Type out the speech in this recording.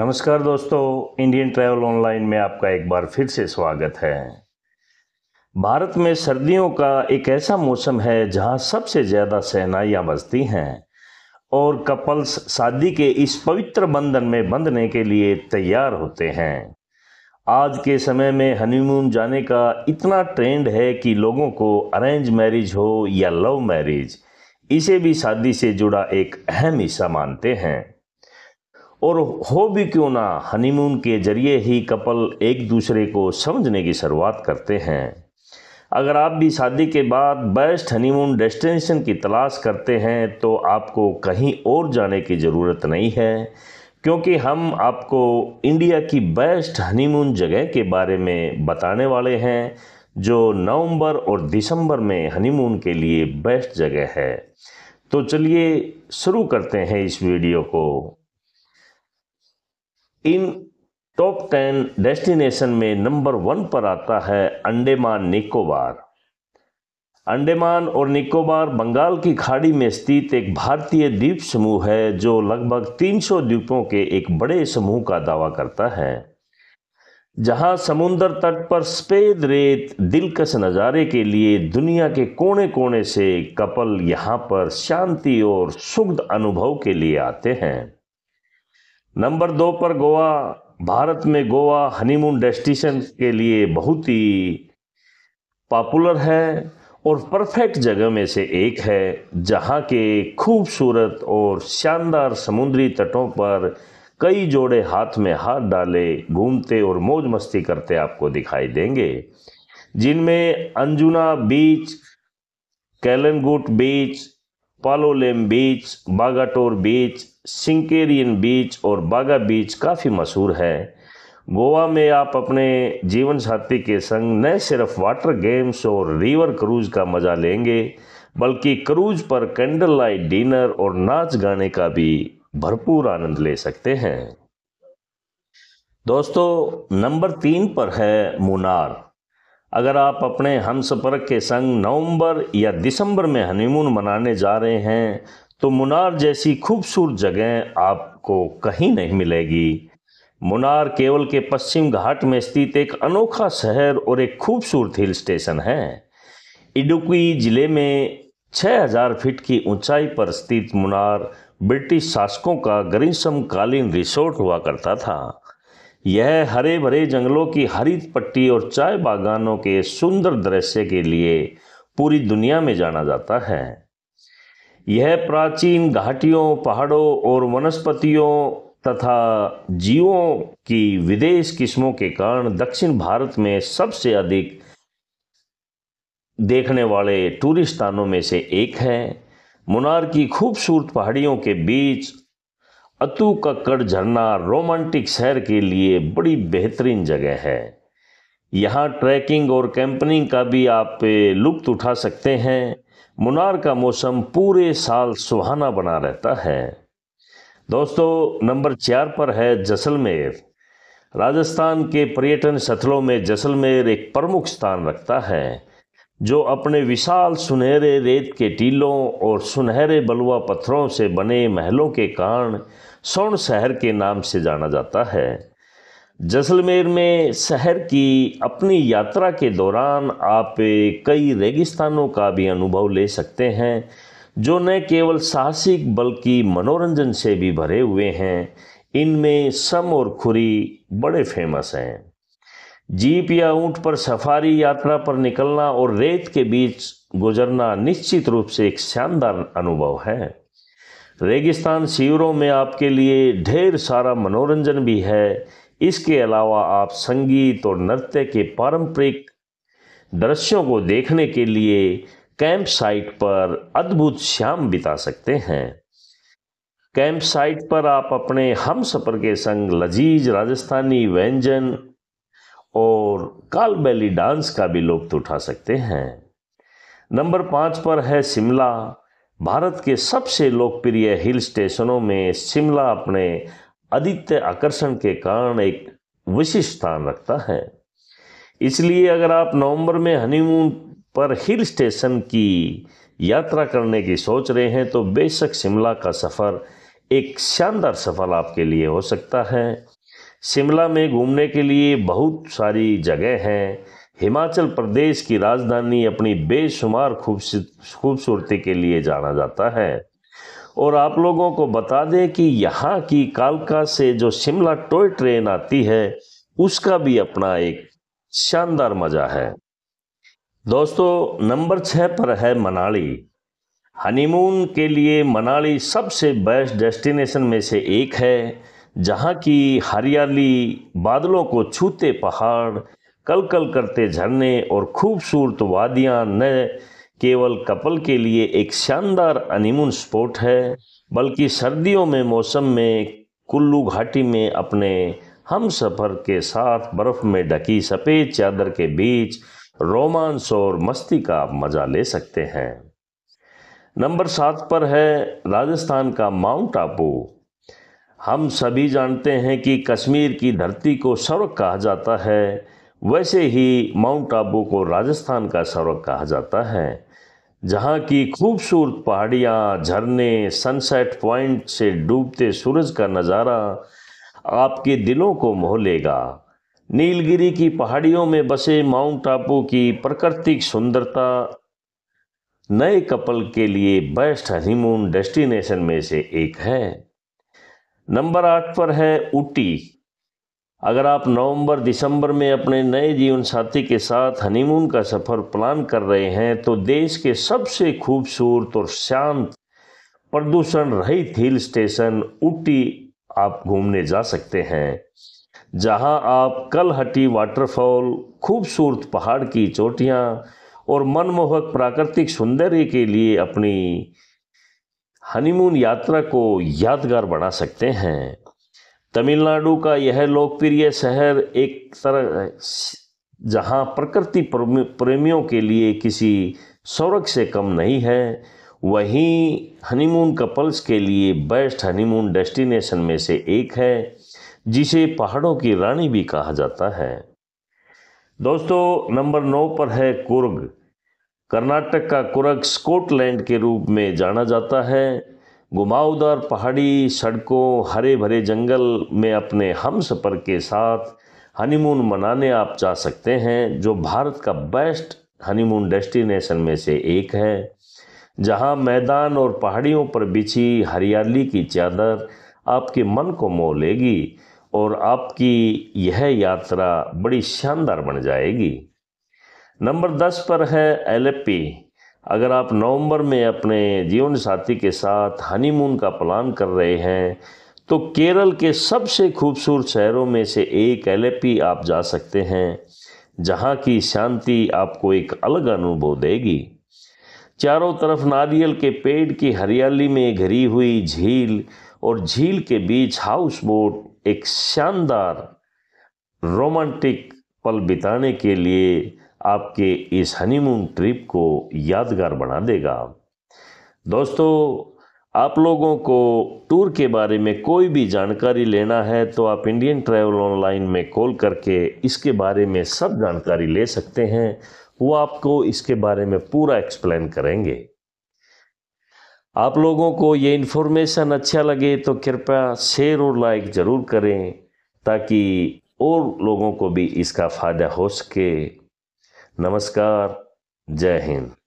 नमस्कार दोस्तों Indian travel online में आपका एक बार फिर से स्वागत है भारत में सर्दियों का एक ऐसा मौसम है जहां सबसे ज़्यादा सहनाइयाँ बजती हैं और कपल्स शादी के इस पवित्र बंधन में बंधने के लिए तैयार होते हैं आज के समय में हनीमून जाने का इतना ट्रेंड है कि लोगों को अरेंज मैरिज हो या लव मैरिज इसे भी शादी से जुड़ा एक अहम हिस्सा मानते हैं और हो भी क्यों ना हनीमून के जरिए ही कपल एक दूसरे को समझने की शुरुआत करते हैं अगर आप भी शादी के बाद बेस्ट हनीमून डेस्टिनेशन की तलाश करते हैं तो आपको कहीं और जाने की ज़रूरत नहीं है क्योंकि हम आपको इंडिया की बेस्ट हनीमून जगह के बारे में बताने वाले हैं जो नवंबर और दिसंबर में हनीमून के लिए बेस्ट जगह है तो चलिए शुरू करते हैं इस वीडियो को इन टॉप टेन डेस्टिनेशन में नंबर वन पर आता है अंडेमान निकोबार अंडेमान और निकोबार बंगाल की खाड़ी में स्थित एक भारतीय द्वीप समूह है जो लगभग 300 द्वीपों के एक बड़े समूह का दावा करता है जहां समुद्र तट पर सफेद रेत दिलकश नज़ारे के लिए दुनिया के कोने कोने से कपल यहां पर शांति और सुग्ध अनुभव के लिए आते हैं नंबर दो पर गोवा भारत में गोवा हनीमून डेस्टिनेशन के लिए बहुत ही पॉपुलर है और परफेक्ट जगह में से एक है जहाँ के खूबसूरत और शानदार समुद्री तटों पर कई जोड़े हाथ में हाथ डाले घूमते और मौज मस्ती करते आपको दिखाई देंगे जिनमें अंजुना बीच कैलनगुट बीच पालोलेम बीच बागाटोर बीच सिंकेरियन बीच और बागा बीच काफ़ी मशहूर है गोवा में आप अपने जीवन साथी के संग न सिर्फ वाटर गेम्स और रिवर क्रूज का मज़ा लेंगे बल्कि क्रूज पर कैंडल लाइट डिनर और नाच गाने का भी भरपूर आनंद ले सकते हैं दोस्तों नंबर तीन पर है मुनार अगर आप अपने हमसफ़र के संग नवंबर या दिसंबर में हनीमून मनाने जा रहे हैं तो मुनार जैसी खूबसूरत जगह आपको कहीं नहीं मिलेगी मुनार केवल के पश्चिम घाट में स्थित एक अनोखा शहर और एक खूबसूरत हिल स्टेशन है इडुकी ज़िले में 6000 फीट की ऊंचाई पर स्थित मुनार ब्रिटिश शासकों का ग्रीष्मकालीन रिसोर्ट हुआ करता था यह हरे भरे जंगलों की हरित पट्टी और चाय बागानों के सुंदर दृश्य के लिए पूरी दुनिया में जाना जाता है यह प्राचीन घाटियों पहाड़ों और वनस्पतियों तथा जीवों की विदेश किस्मों के कारण दक्षिण भारत में सबसे अधिक देखने वाले टूरिस्ट स्थानों में से एक है मुनार की खूबसूरत पहाड़ियों के बीच अतु कक्कड़ झरना रोमांटिक शहर के लिए बड़ी बेहतरीन जगह है यहाँ ट्रैकिंग और कैंपनिंग का भी आप लुप्त उठा सकते हैं मुनार का मौसम पूरे साल सुहाना बना रहता है दोस्तों नंबर चार पर है जैसलमेर राजस्थान के पर्यटन स्थलों में जैसलमेर एक प्रमुख स्थान रखता है जो अपने विशाल सुनहरे रेत के टीलों और सुनहरे बलुआ पत्थरों से बने महलों के कारण स्वर्ण शहर के नाम से जाना जाता है जैसलमेर में शहर की अपनी यात्रा के दौरान आप कई रेगिस्तानों का भी अनुभव ले सकते हैं जो न केवल साहसिक बल्कि मनोरंजन से भी भरे हुए हैं इनमें सम और खुरी बड़े फेमस हैं जीप या ऊंट पर सफारी यात्रा पर निकलना और रेत के बीच गुजरना निश्चित रूप से एक शानदार अनुभव है रेगिस्तान शिविरों में आपके लिए ढेर सारा मनोरंजन भी है इसके अलावा आप संगीत और नृत्य के पारंपरिक दृश्यों को देखने के लिए कैंप साइट पर अद्भुत शाम बिता सकते हैं कैंप साइट पर आप अपने हम सफ़र के संग लजीज राजस्थानी व्यंजन और कालबेली डांस का भी लुप्त उठा सकते हैं नंबर पाँच पर है शिमला भारत के सबसे लोकप्रिय हिल स्टेशनों में शिमला अपने आदित्य आकर्षण के कारण एक विशिष्ट स्थान रखता है इसलिए अगर आप नवंबर में हनीमून पर हिल स्टेशन की यात्रा करने की सोच रहे हैं तो बेशक शिमला का सफ़र एक शानदार सफ़र आपके लिए हो सकता है शिमला में घूमने के लिए बहुत सारी जगह हैं हिमाचल प्रदेश की राजधानी अपनी बेशुमार खूबसूरती के लिए जाना जाता है और आप लोगों को बता दें कि यहाँ की कालका से जो शिमला टॉय ट्रेन आती है उसका भी अपना एक शानदार मज़ा है दोस्तों नंबर छः पर है मनाली हनीमून के लिए मनाली सबसे बेस्ट डेस्टिनेशन में से एक है जहाँ की हरियाली बादलों को छूते पहाड़ कल कल करते झरने और खूबसूरत वादियाँ न केवल कपल के लिए एक शानदार अनिमून स्पॉट है बल्कि सर्दियों में मौसम में कुल्लू घाटी में अपने हम सफ़र के साथ बर्फ़ में ढकी सफ़ेद चादर के बीच रोमांस और मस्ती का मज़ा ले सकते हैं नंबर सात पर है राजस्थान का माउंट आबू हम सभी जानते हैं कि कश्मीर की धरती को स्वर्ग कहा जाता है वैसे ही माउंट आबू को राजस्थान का स्वर्ग कहा जाता है जहाँ की खूबसूरत पहाड़ियाँ झरने सनसेट पॉइंट से डूबते सूरज का नज़ारा आपके दिलों को मोह लेगा नीलगिरी की पहाड़ियों में बसे माउंट आबू की प्राकृतिक सुंदरता नए कपल के लिए बेस्ट हनीमून डेस्टिनेशन में से एक है नंबर आठ पर है ऊटी अगर आप नवंबर दिसंबर में अपने नए जीवन साथी के साथ हनीमून का सफ़र प्लान कर रहे हैं तो देश के सबसे खूबसूरत और शांत प्रदूषण रहित हिल स्टेशन ऊटी आप घूमने जा सकते हैं जहां आप कलहटी वाटरफॉल खूबसूरत पहाड़ की चोटियां और मनमोहक प्राकृतिक सौंदर्य के लिए अपनी हनीमून यात्रा को यादगार बना सकते हैं तमिलनाडु का यह लोकप्रिय शहर एक तरह जहां प्रकृति प्रेमियों के लिए किसी स्वर्ग से कम नहीं है वहीं हनीमून कपल्स के लिए बेस्ट हनीमून डेस्टिनेशन में से एक है जिसे पहाड़ों की रानी भी कहा जाता है दोस्तों नंबर नौ पर है कुर्ग कर्नाटक का कुर्ग स्कॉटलैंड के रूप में जाना जाता है घुमावदार पहाड़ी सड़कों हरे भरे जंगल में अपने हम सफ़र के साथ हनीमून मनाने आप जा सकते हैं जो भारत का बेस्ट हनीमून डेस्टिनेशन में से एक है जहां मैदान और पहाड़ियों पर बिछी हरियाली की चादर आपके मन को मोह लेगी और आपकी यह यात्रा बड़ी शानदार बन जाएगी नंबर दस पर है एलेपी अगर आप नवंबर में अपने जीवन साथी के साथ हनीमून का प्लान कर रहे हैं तो केरल के सबसे खूबसूरत शहरों में से एक एलेपी आप जा सकते हैं जहाँ की शांति आपको एक अलग अनुभव देगी चारों तरफ नारियल के पेड़ की हरियाली में घिरी हुई झील और झील के बीच हाउस बोट एक शानदार रोमांटिक पल बिताने के लिए आपके इस हनीमून ट्रिप को यादगार बना देगा दोस्तों आप लोगों को टूर के बारे में कोई भी जानकारी लेना है तो आप इंडियन ट्रैवल ऑनलाइन में कॉल करके इसके बारे में सब जानकारी ले सकते हैं वो आपको इसके बारे में पूरा एक्सप्लेन करेंगे आप लोगों को ये इन्फॉर्मेशन अच्छा लगे तो कृपया शेयर और लाइक ज़रूर करें ताकि और लोगों को भी इसका फ़ायदा हो सके नमस्कार जय हिंद